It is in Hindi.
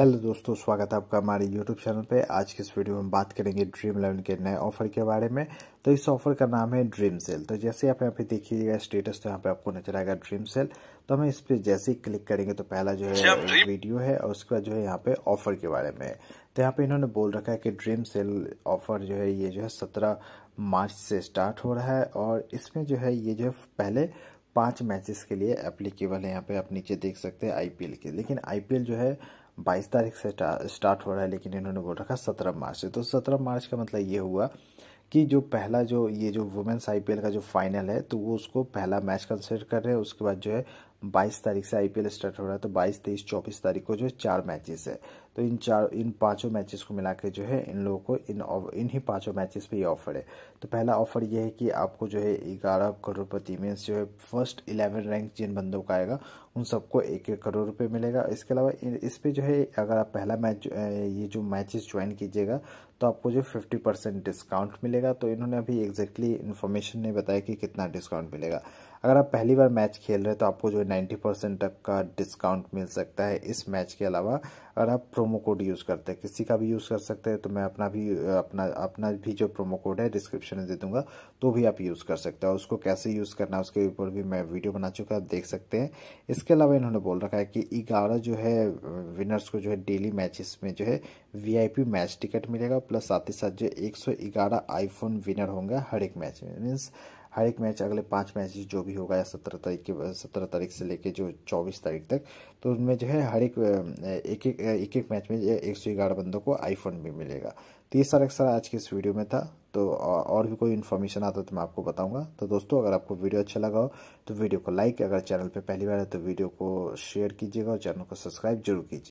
हेलो दोस्तों स्वागत है आपका हमारे यूट्यूब चैनल पे आज के इस वीडियो में बात करेंगे ड्रीम इलेवन के नए ऑफर के बारे में तो इस ऑफर का नाम है ड्रीम सेल तो जैसे आप यहाँ पे देखिएगा स्टेटस तो यहाँ पे आपको नजर आएगा ड्रीम सेल तो हमें इस पर जैसे ही क्लिक करेंगे तो पहला जो है वीडियो अच्छा, है और उसके बाद जो है यहाँ पे ऑफर के बारे में तो यहाँ पे इन्होंने बोल रखा है कि ड्रीम सेल ऑफर जो है ये जो है सत्रह मार्च से स्टार्ट हो रहा है और इसमें जो है ये जो है पहले पाँच मैचेस के लिए एप्लीकेबल है यहाँ पे आप नीचे देख सकते हैं आईपीएल के लेकिन आईपीएल जो है बाईस तारीख से स्टार्ट हो रहा है लेकिन इन्होंने बोल रखा सत्रह मार्च से तो सत्रह मार्च का मतलब ये हुआ कि जो पहला जो ये जो वुमेंस आईपीएल का जो फाइनल है तो वो उसको पहला मैच कंसिडर कर रहे हैं उसके बाद जो है 22 तारीख से आईपीएल स्टार्ट हो रहा है तो 22 तेईस चौबीस तारीख को जो है चार मैचेस है तो इन चार इन पांचों मैचेस को मिला के जो है इन लोगों को इन ही पांचों मैचेस पे ये ऑफर है तो पहला ऑफर ये है कि आपको जो है ग्यारह रुपये मीन्स जो है फर्स्ट इलेवन रैंक जिन बंदों का आएगा उन सबको एक एक करोड़ रुपये मिलेगा इसके अलावा इस पर जो है अगर आप पहला मैच ये जो मैचेस ज्वाइन कीजिएगा तो आपको जो फिफ्टी परसेंट डिस्काउंट मिलेगा तो इन्होंने अभी एग्जैक्टली इन्फॉर्मेशन नहीं बताया कि कितना डिस्काउंट मिलेगा अगर आप पहली बार मैच खेल रहे हैं तो आपको जो है नाइन्टी परसेंट तक का डिस्काउंट मिल सकता है इस मैच के अलावा अगर आप प्रोमो कोड यूज़ करते हैं किसी का भी यूज़ कर सकते हैं तो मैं अपना भी अपना अपना भी जो प्रोमो कोड है डिस्क्रिप्शन में दे दूंगा तो भी आप यूज़ कर सकते हैं उसको कैसे यूज़ करना है उसके ऊपर भी मैं वीडियो बना चुका आप देख सकते हैं इसके अलावा इन्होंने बोल रखा है कि ग्यारह जो है विनर्स को जो है डेली मैचेस में जो है वीआईपी मैच टिकट मिलेगा प्लस साथ ही साथ जो एक सौ ग्यारह आईफोन विनर होंगे हर एक मैच में मीन्स हर एक मैच अगले पाँच मैच जो भी होगा या सत्रह तारीख के सत्रह तारीख से लेके जो चौबीस तारीख तक तो उनमें जो है हर एक एक एक एक एक मैच में एक सौ ग्यारह बंदों को आईफोन भी मिलेगा तो ये सारा सारा आज के इस वीडियो में था तो और भी कोई इन्फॉर्मेशन आता तो मैं आपको बताऊंगा तो दोस्तों अगर आपको वीडियो अच्छा लगा हो तो वीडियो को लाइक अगर चैनल पर पहली बार है तो वीडियो को शेयर कीजिएगा और चैनल को सब्सक्राइब जरूर कीजिए